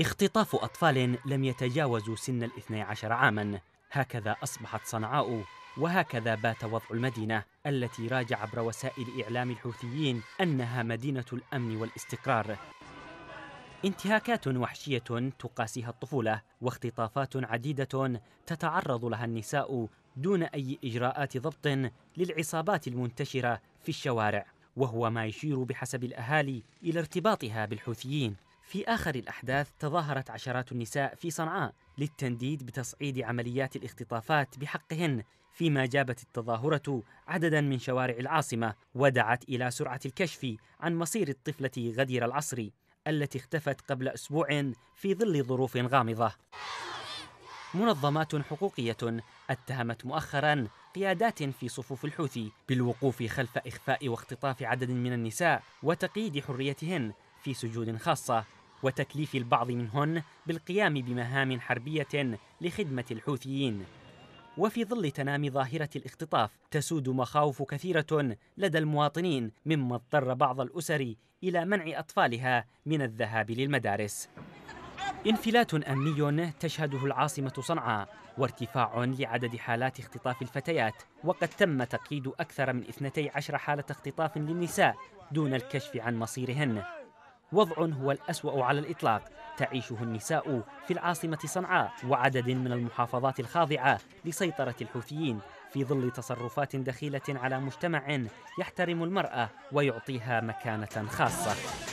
اختطاف أطفال لم يتجاوزوا سن الاثني عشر عاما هكذا أصبحت صنعاء وهكذا بات وضع المدينة التي راجع عبر وسائل إعلام الحوثيين أنها مدينة الأمن والاستقرار انتهاكات وحشية تقاسيها الطفولة واختطافات عديدة تتعرض لها النساء دون أي إجراءات ضبط للعصابات المنتشرة في الشوارع وهو ما يشير بحسب الأهالي إلى ارتباطها بالحوثيين في آخر الأحداث تظاهرت عشرات النساء في صنعاء للتنديد بتصعيد عمليات الاختطافات بحقهن فيما جابت التظاهرة عددا من شوارع العاصمة ودعت إلى سرعة الكشف عن مصير الطفلة غدير العصري التي اختفت قبل أسبوع في ظل ظروف غامضة منظمات حقوقية اتهمت مؤخرا قيادات في صفوف الحوثي بالوقوف خلف إخفاء واختطاف عدد من النساء وتقييد حريتهن في سجون خاصة وتكليف البعض منهن بالقيام بمهام حربية لخدمة الحوثيين وفي ظل تنامي ظاهرة الاختطاف تسود مخاوف كثيرة لدى المواطنين مما اضطر بعض الأسر إلى منع أطفالها من الذهاب للمدارس انفلات أمني تشهده العاصمة صنعاء وارتفاع لعدد حالات اختطاف الفتيات وقد تم تقييد أكثر من 12 حالة اختطاف للنساء دون الكشف عن مصيرهن وضع هو الأسوأ على الإطلاق تعيشه النساء في العاصمة صنعاء وعدد من المحافظات الخاضعة لسيطرة الحوثيين في ظل تصرفات دخيلة على مجتمع يحترم المرأة ويعطيها مكانة خاصة